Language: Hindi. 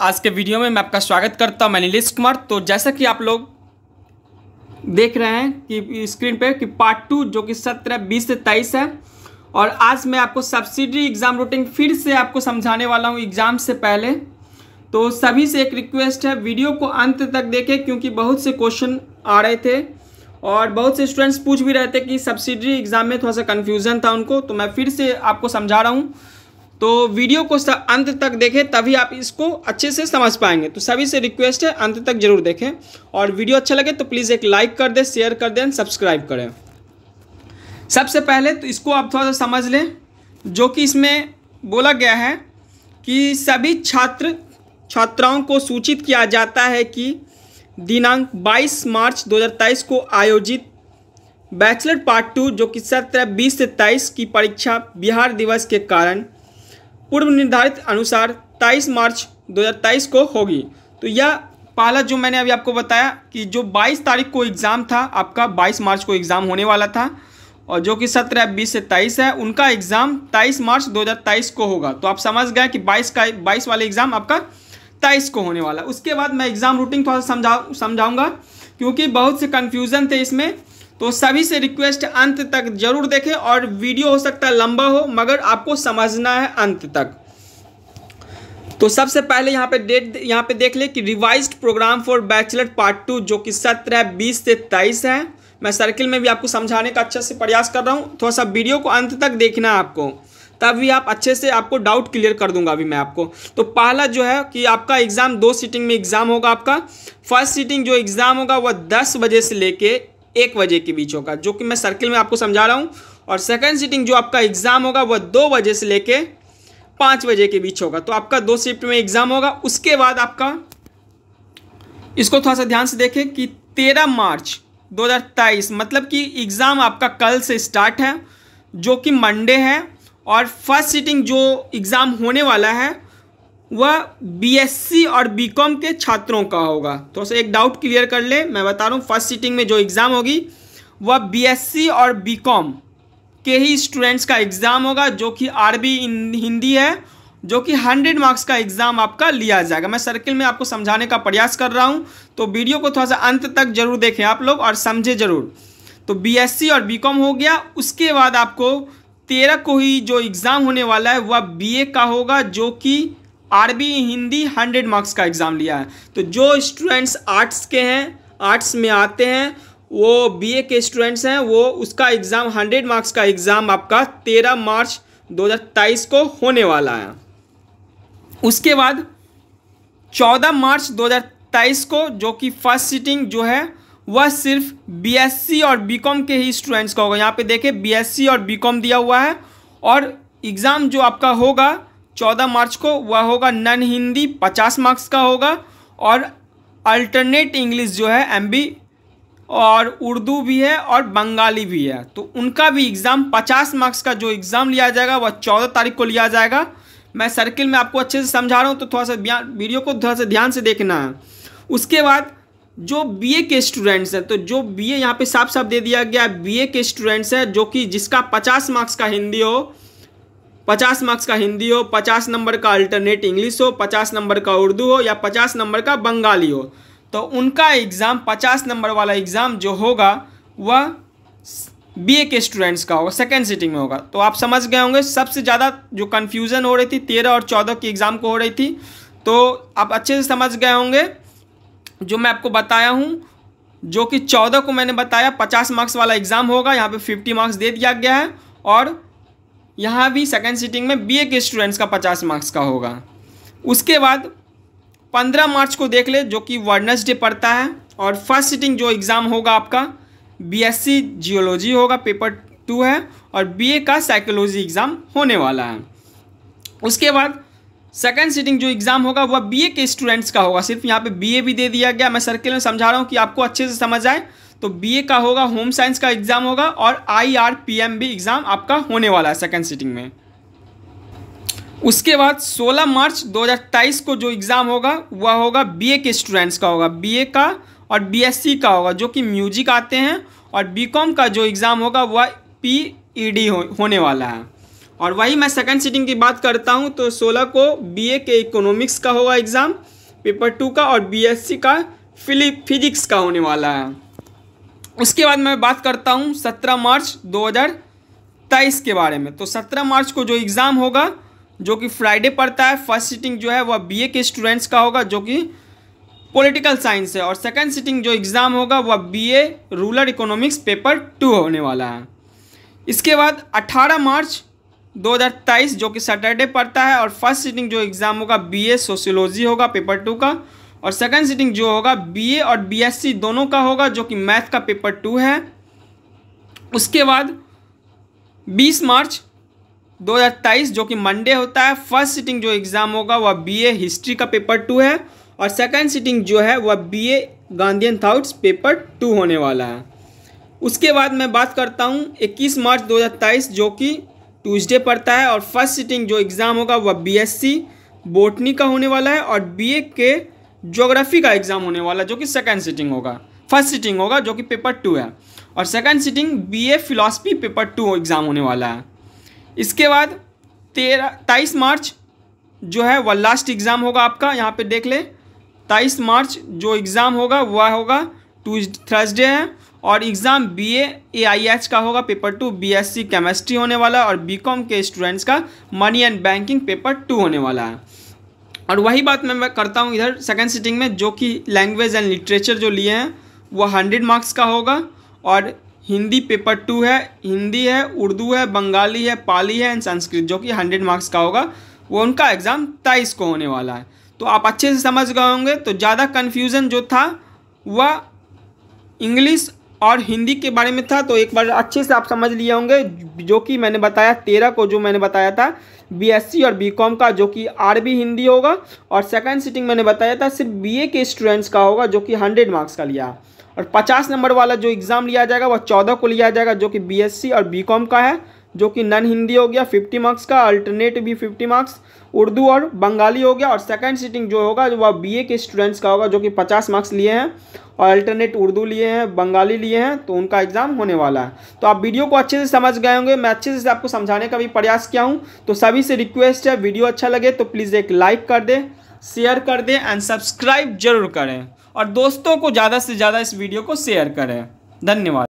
आज के वीडियो में मैं आपका स्वागत करता हूं मैं नीलेश कुमार तो जैसा कि आप लोग देख रहे हैं कि स्क्रीन पे कि पार्ट टू जो कि सत्रह बीस से तेईस है और आज मैं आपको सब्सिडी एग्ज़ाम रूटीन फिर से आपको समझाने वाला हूं एग्ज़ाम से पहले तो सभी से एक रिक्वेस्ट है वीडियो को अंत तक देखें क्योंकि बहुत से क्वेश्चन आ रहे थे और बहुत से स्टूडेंट्स पूछ भी रहे थे कि सब्सिडी एग्ज़ाम में थोड़ा सा कन्फ्यूज़न था उनको तो मैं फिर से आपको समझा रहा हूँ तो वीडियो को अंत तक देखें तभी आप इसको अच्छे से समझ पाएंगे तो सभी से रिक्वेस्ट है अंत तक जरूर देखें और वीडियो अच्छा लगे तो प्लीज़ एक लाइक कर दें शेयर कर दें सब्सक्राइब करें सबसे पहले तो इसको आप थोड़ा सा समझ लें जो कि इसमें बोला गया है कि सभी छात्र छात्राओं को सूचित किया जाता है कि दिनांक 22 मार्च 2023 को आयोजित बैचलर पार्ट टू जो कि सत्रह बीस से तेईस की परीक्षा बिहार दिवस के कारण पूर्व निर्धारित अनुसार 23 मार्च 2023 को होगी तो यह पहला जो मैंने अभी आपको बताया कि जो 22 तारीख को एग्ज़ाम था आपका 22 मार्च को एग्ज़ाम होने वाला था और जो कि सत्रह बीस से तेईस है उनका एग्ज़ाम 23 मार्च 2023 को होगा तो आप समझ गए कि 22 का 22 वाले एग्ज़ाम आपका 23 को होने वाला उसके बाद मैं एग्ज़ाम रूटीन थोड़ा समझा समझाऊँगा क्योंकि बहुत से कन्फ्यूज़न थे इसमें तो सभी से रिक्वेस्ट अंत तक जरूर देखें और वीडियो हो सकता है लंबा हो मगर आपको समझना है अंत तक तो सबसे पहले यहाँ पे डेट यहाँ पे देख ले कि revised program for bachelor part two जो कि सत्र है बीस से तेईस है मैं सर्किल में भी आपको समझाने का अच्छे से प्रयास कर रहा हूँ थोड़ा सा वीडियो को अंत तक देखना है आपको तब भी आप अच्छे से आपको डाउट क्लियर कर दूंगा अभी मैं आपको तो पहला जो है कि आपका एग्ज़ाम दो सीटिंग में एग्ज़ाम होगा आपका फर्स्ट सीटिंग जो एग्ज़ाम होगा वह दस बजे से लेके एक बजे के बीच होगा जो कि मैं सर्किल में आपको समझा रहा हूँ और सेकेंड सीटिंग जो आपका एग्ज़ाम होगा वह दो बजे से लेके पाँच बजे के बीच होगा तो आपका दो शिफ्ट में एग्ज़ाम होगा उसके बाद आपका इसको थोड़ा सा ध्यान से देखें कि तेरह मार्च 2023 मतलब कि एग्ज़ाम आपका कल से स्टार्ट है जो कि मंडे है और फर्स्ट सीटिंग जो एग्ज़ाम होने वाला है वह बीएससी और बीकॉम के छात्रों का होगा थोड़ा तो सा एक डाउट क्लियर कर ले मैं बता रहा हूँ फर्स्ट सीटिंग में जो एग्ज़ाम होगी वह बीएससी और बीकॉम के ही स्टूडेंट्स का एग्ज़ाम होगा जो कि आरबी हिंदी है जो कि 100 मार्क्स का एग्ज़ाम आपका लिया जाएगा मैं सर्किल में आपको समझाने का प्रयास कर रहा हूँ तो वीडियो को थोड़ा सा अंत तक जरूर देखें आप लोग और समझे ज़रूर तो बी और बी हो गया उसके बाद आपको तेरह को ही जो एग्ज़ाम होने वाला है वह बी का होगा जो कि आरबी हिंदी हंड्रेड मार्क्स का एग्ज़ाम लिया है तो जो स्टूडेंट्स आर्ट्स के हैं आर्ट्स में आते हैं वो बीए के स्टूडेंट्स हैं वो उसका एग्ज़ाम हंड्रेड मार्क्स का एग्ज़ाम आपका तेरह मार्च 2023 को होने वाला है उसके बाद 14 मार्च 2023 को जो कि फर्स्ट सीटिंग जो है वह सिर्फ बीएससी और बीकॉम के ही स्टूडेंट्स का होगा यहाँ पे देखें बीएससी और बीकॉम दिया हुआ है और एग्ज़ाम जो आपका होगा चौदह मार्च को वह होगा नन हिंदी पचास मार्क्स का होगा और अल्टरनेट इंग्लिश जो है एम और उर्दू भी है और बंगाली भी है तो उनका भी एग्ज़ाम पचास मार्क्स का जो एग्ज़ाम लिया जाएगा वह चौदह तारीख को लिया जाएगा मैं सर्किल में आपको अच्छे से समझा रहा हूँ तो थोड़ा सा वीडियो को थोड़ा सा ध्यान से देखना है उसके बाद जो बीए के स्टूडेंट्स हैं तो जो बीए यहाँ पे साफ साफ दे दिया गया बीए के स्टूडेंट्स हैं जो कि जिसका पचास मार्क्स का हिंदी हो पचास मार्क्स का हिंदी हो पचास नंबर का अल्टरनेट इंग्लिश हो पचास नंबर का उर्दू हो या पचास नंबर का बंगाली हो तो उनका एग्ज़ाम पचास नंबर वाला एग्ज़ाम जो होगा वह बीए के स्टूडेंट्स का होगा सेकेंड सिटिंग में होगा तो आप समझ गए होंगे सबसे ज़्यादा जो कन्फ्यूज़न हो रही थी तेरह और चौदह की एग्ज़ाम को हो रही थी तो आप अच्छे से समझ गए होंगे जो मैं आपको बताया हूँ जो कि चौदह को मैंने बताया पचास मार्क्स वाला एग्ज़ाम होगा यहाँ पे फिफ्टी मार्क्स दे दिया गया है और यहाँ भी सेकेंड सीटिंग में बी के स्टूडेंट्स का पचास मार्क्स का होगा उसके बाद पंद्रह मार्च को देख ले जो कि वर्नसडे पड़ता है और फर्स्ट सीटिंग जो एग्ज़ाम होगा आपका बीएससी जियोलॉजी होगा पेपर टू है और बीए का साइकोलॉजी एग्ज़ाम होने वाला है उसके बाद सेकेंड सीटिंग जो एग्ज़ाम होगा वह बीए के स्टूडेंट्स का होगा सिर्फ यहाँ पे बीए भी दे दिया गया मैं सर्किल में समझा रहा हूँ कि आपको अच्छे से समझ आए तो बीए का होगा होम साइंस का एग्ज़ाम होगा और I R P M B exam आपका होने वाला है सेकेंड सिटिंग में उसके बाद 16 मार्च 2023 को जो एग्ज़ाम होगा वह होगा बीए के स्टूडेंट्स का होगा बीए का और बीएससी का होगा जो कि म्यूजिक आते हैं और बीकॉम का जो एग्ज़ाम होगा वह पीईडी e हो, होने वाला है और वही मैं सेकंड सीटिंग की बात करता हूँ तो 16 को बीए के इकोनॉमिक्स का होगा एग्ज़ाम पेपर टू का और बीएससी का फिजिक्स का होने वाला है उसके बाद मैं बात करता हूँ सत्रह मार्च दो के बारे में तो सत्रह मार्च को जो एग्ज़ाम होगा जो कि फ्राइडे पड़ता है फर्स्ट सीटिंग जो है वह बीए के स्टूडेंट्स का होगा जो कि पॉलिटिकल साइंस है और सेकंड सीटिंग जो एग्ज़ाम होगा वह BA rural economics paper two होने वाला है इसके बाद 18 मार्च 2023 जो कि सैटरडे पड़ता है और फर्स्ट सीटिंग जो एग्ज़ाम होगा बीए सोशियोलॉजी होगा पेपर टू का और सेकंड सीटिंग जो होगा बीए और बीएससी दोनों का होगा जो कि मैथ का पेपर टू है उसके बाद 20 मार्च 2023 जो कि मंडे होता है फर्स्ट सीटिंग जो एग्ज़ाम होगा वह बीए हिस्ट्री का पेपर टू है और सेकंड सीटिंग जो है वह BA Gandhian thoughts paper two होने वाला है उसके बाद मैं बात करता हूँ इक्कीस मार्च दो जो कि ट्यूजडे पड़ता है और फर्स्ट सीटिंग जो एग्ज़ाम होगा वह बी बोटनी का होने वाला है और बीए के ज्योग्राफी का एग्ज़ाम होने वाला जो कि सेकेंड सिटिंग होगा फर्स्ट सिटिंग होगा जो कि पेपर टू है और second sitting B A philosophy paper two exam होने वाला है इसके बाद तेरह तेईस मार्च जो है वह लास्ट एग्ज़ाम होगा आपका यहाँ पे देख ले तेईस मार्च जो एग्ज़ाम होगा वह होगा टू थर्सडे है और exam B A I H का होगा paper two B S C chemistry होने वाला है और बी कॉम के स्टूडेंट्स का money and banking paper two होने वाला है और वही बात मैं मैं करता हूँ इधर सेकेंड सीटिंग में जो कि लैंग्वेज एंड लिटरेचर जो लिए हैं वो हंड्रेड मार्क्स का होगा और हिंदी पेपर टू है हिंदी है उर्दू है बंगाली है पाली है एंड संस्कृत जो कि हंड्रेड मार्क्स का होगा वो उनका एग्ज़ाम तेईस को होने वाला है तो आप अच्छे से समझ गए होंगे तो ज़्यादा कन्फ्यूज़न जो था वह इंग्लिश और हिंदी के बारे में था तो एक बार अच्छे से आप समझ लिए होंगे जो कि मैंने बताया तेरह को जो मैंने बताया था बीएससी और बीकॉम का जो कि आरबी हिंदी होगा और सेकंड सीटिंग मैंने बताया था सिर्फ बीए के स्टूडेंट्स का होगा जो कि हंड्रेड मार्क्स का लिया और पचास नंबर वाला जो एग्ज़ाम लिया जाएगा वह चौदह को लिया जाएगा जो कि बी और बी का है जो कि नन हिंदी हो गया फिफ्टी मार्क्स का अल्टरनेट भी फिफ्टी मार्क्स उर्दू और बंगाली हो गया और सेकंड सीटिंग जो होगा वह बीए के स्टूडेंट्स का होगा जो कि पचास मार्क्स लिए हैं और अल्टरनेट उर्दू लिए हैं बंगाली लिए हैं तो उनका एग्ज़ाम होने वाला है तो आप वीडियो को अच्छे से समझ गए होंगे मैं अच्छे से आपको समझाने का भी प्रयास किया हूँ तो सभी से रिक्वेस्ट है वीडियो अच्छा लगे तो प्लीज़ एक लाइक कर दें शेयर कर दें एंड सब्सक्राइब जरूर करें और दोस्तों को ज़्यादा से ज़्यादा इस वीडियो को शेयर करें धन्यवाद